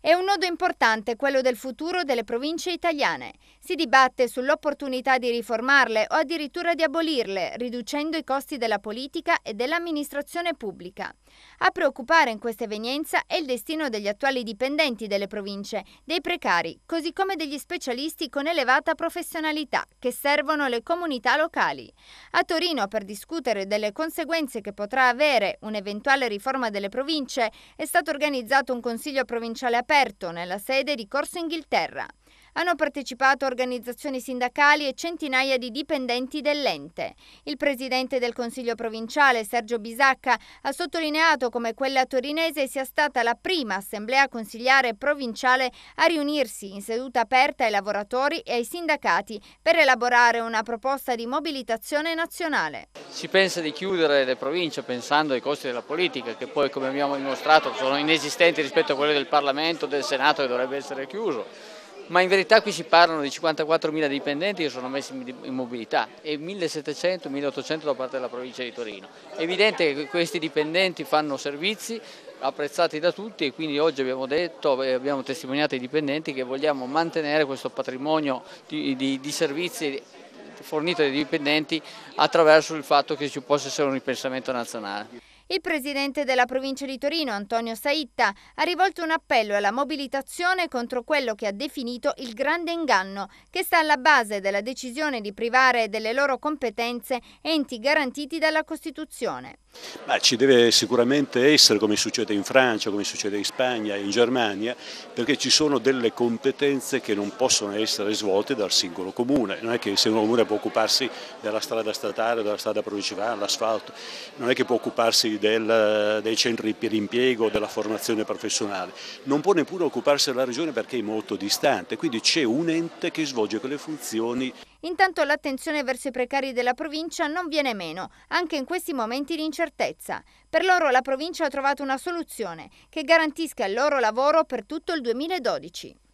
È un nodo importante quello del futuro delle province italiane. Si dibatte sull'opportunità di riformarle o addirittura di abolirle, riducendo i costi della politica e dell'amministrazione pubblica. A preoccupare in questa evenienza è il destino degli attuali dipendenti delle province, dei precari, così come degli specialisti con elevata professionalità che servono le comunità locali. A Torino, per discutere delle conseguenze che potrà avere un'eventuale riforma delle province, è stato organizzato un consiglio provinciale aperto aperto nella sede di Corso Inghilterra. Hanno partecipato organizzazioni sindacali e centinaia di dipendenti dell'ente. Il presidente del Consiglio provinciale, Sergio Bisacca, ha sottolineato come quella torinese sia stata la prima assemblea consigliare provinciale a riunirsi in seduta aperta ai lavoratori e ai sindacati per elaborare una proposta di mobilitazione nazionale. Si pensa di chiudere le province pensando ai costi della politica, che poi come abbiamo dimostrato sono inesistenti rispetto a quelli del Parlamento, del Senato che dovrebbe essere chiuso ma in verità qui si parlano di 54.000 dipendenti che sono messi in mobilità e 1.700-1.800 da parte della provincia di Torino. È evidente che questi dipendenti fanno servizi apprezzati da tutti e quindi oggi abbiamo detto e eh, abbiamo testimoniato ai dipendenti che vogliamo mantenere questo patrimonio di, di, di servizi fornito dai dipendenti attraverso il fatto che ci possa essere un ripensamento nazionale. Il presidente della provincia di Torino, Antonio Saitta, ha rivolto un appello alla mobilitazione contro quello che ha definito il grande inganno, che sta alla base della decisione di privare delle loro competenze enti garantiti dalla Costituzione. Ma ci deve sicuramente essere, come succede in Francia, come succede in Spagna in Germania, perché ci sono delle competenze che non possono essere svolte dal singolo comune. Non è che il singolo comune può occuparsi della strada statale, della strada provinciale, dell'asfalto, non è che può occuparsi del, dei centri per impiego, della formazione professionale, non può neppure occuparsi della regione perché è molto distante, quindi c'è un ente che svolge quelle funzioni. Intanto l'attenzione verso i precari della provincia non viene meno, anche in questi momenti di incertezza. Per loro la provincia ha trovato una soluzione che garantisca il loro lavoro per tutto il 2012.